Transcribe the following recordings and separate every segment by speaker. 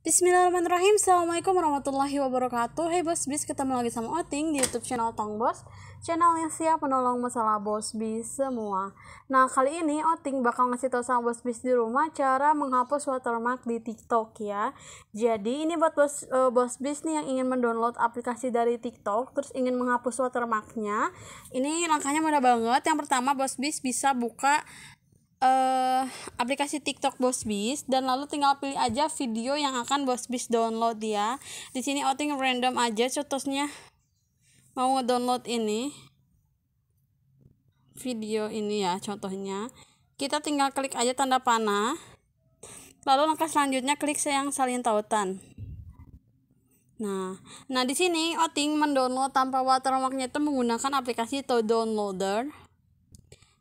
Speaker 1: Bismillahirrahmanirrahim Assalamualaikum warahmatullahi wabarakatuh Hey Bos Bis, ketemu lagi sama Oting di Youtube channel Tong Bos Channel yang siap menolong masalah Bos Bis semua Nah kali ini Oting bakal ngasih tau sama Bos Bis di rumah Cara menghapus watermark di TikTok ya Jadi ini buat Bos, uh, Bos Bis nih yang ingin mendownload aplikasi dari TikTok Terus ingin menghapus watermarknya Ini langkahnya mudah banget Yang pertama Bos Bis bisa buka uh, aplikasi TikTok Bosbis dan lalu tinggal pilih aja video yang akan Bosbis download ya. Di sini outing random aja contohnya mau download ini video ini ya contohnya. Kita tinggal klik aja tanda panah. Lalu langkah selanjutnya klik sayang salin tautan. Nah, nah di sini Oting mendownload tanpa watermarknya itu menggunakan aplikasi To Downloader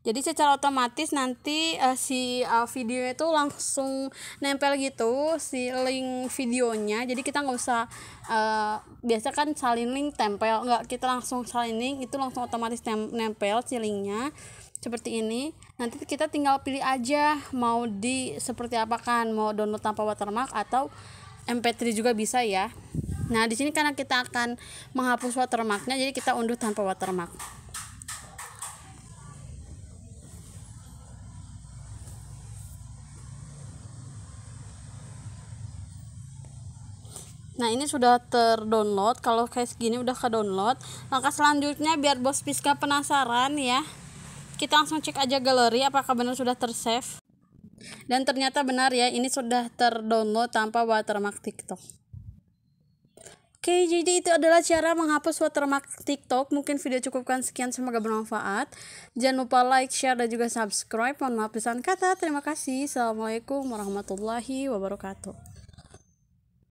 Speaker 1: jadi secara otomatis nanti uh, si uh, video itu langsung nempel gitu si link videonya jadi kita nggak usah uh, biasa kan salin link tempel nggak kita langsung salin link itu langsung otomatis nempel si linknya seperti ini nanti kita tinggal pilih aja mau di seperti apa kan mau download tanpa watermark atau mp3 juga bisa ya nah di sini karena kita akan menghapus watermarknya jadi kita unduh tanpa watermark Nah ini sudah terdownload. Kalau kayak segini udah ke download. Langkah selanjutnya biar bos Piska penasaran ya. Kita langsung cek aja galeri apakah benar sudah tersave. Dan ternyata benar ya ini sudah terdownload tanpa watermark TikTok. Oke, jadi itu adalah cara menghapus watermark TikTok. Mungkin video cukupkan sekian, semoga bermanfaat. Jangan lupa like, share, dan juga subscribe. Mohon maaf pesan kata. Terima kasih. Assalamualaikum warahmatullahi wabarakatuh.